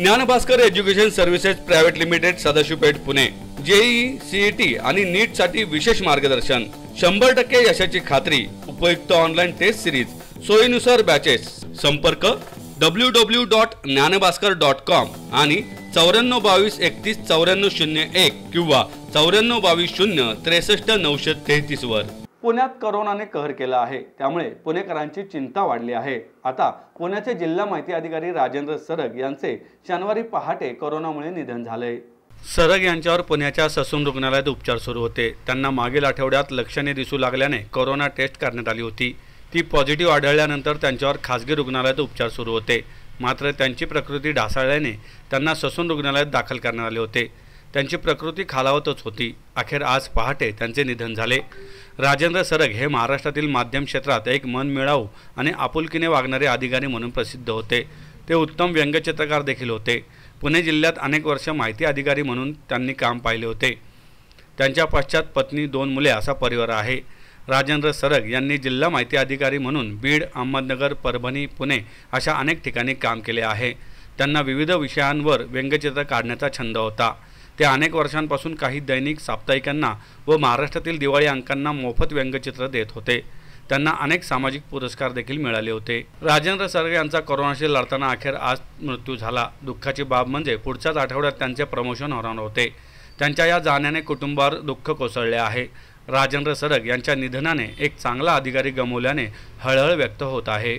ज्ञानभास्कर education services private limited Sadashiv Peth Pune JEE CET आणि NEET साठी विशेष मार्गदर्शन शंभर टक्के यशाची खात्री उपयुक्त ऑनलाईन टेस्ट सिरीज सोयीनुसार बॅचेस संपर्क W W dot Gyanbhaskar dot com आणि चौऱ्याण्णव बावीस एकतीस चौऱ्याण्णव शून्य एक किंवा चौऱ्याण्णव बावीस शून्य त्रेसष्ट नऊशे तेहतीस वर पुण्यात करोनाने कहर केला आहे त्यामुळे पुणेकरांची चिंता वाढली आहे आता पुण्याचे जिल्हा माहिती अधिकारी राजेंद्र सरग यांचे शनिवारी पहाटे करोनामुळे निधन झाले सरग यांच्यावर पुण्याच्या ससून रुग्णालयात उपचार सुरू होते त्यांना मागील आठवड्यात लक्षणे दिसू लागल्याने करोना टेस्ट करण्यात आली होती ती पॉझिटिव्ह आढळल्यानंतर त्यांच्यावर खासगी रुग्णालयात उपचार सुरू होते मात्र त्यांची प्रकृती ढासळल्याने त्यांना ससून रुग्णालयात दाखल करण्यात आले होते त्यांची प्रकृती खालावतच होती अखेर आज पहाटे त्यांचे निधन झाले राजेंद्र सरग हे महाराष्ट्रातील माध्यम क्षेत्रात एक मनमिळावू आणि आपुलकीने वागणारे अधिकारी म्हणून प्रसिद्ध होते ते उत्तम व्यंगचित्रकार देखील होते पुणे जिल्ह्यात अनेक वर्ष माहिती अधिकारी म्हणून त्यांनी काम पाहिले होते त्यांच्या पश्चात पत्नी दोन मुले असा परिवार आहे राजेंद्र सरग यांनी जिल्हा माहिती अधिकारी म्हणून बीड अहमदनगर परभणी पुणे अशा अनेक ठिकाणी काम केले आहे त्यांना विविध विषयांवर व्यंगचित्र काढण्याचा छंद होता ते अनेक वर्षांपासून काही दैनिक साप्ताहिकांना व महाराष्ट्रातील दिवाळी अंकांना मोफत व्यंगचित्र देत होते त्यांना अनेक सामाजिक पुरस्कार देखील मिळाले होते राजेंद्र सरगे यांचा कोरोनाशी लढताना अखेर आज मृत्यू झाला दुःखाची बाब म्हणजे पुढच्याच आठवड्यात त्यांचे प्रमोशन होणार होते त्यांच्या या जाण्याने कुटुंबावर दुःख कोसळले आहे राजेंद्र सरग यांच्या निधनाने एक चांगला अधिकारी गमवल्याने हळहळ व्यक्त होत आहे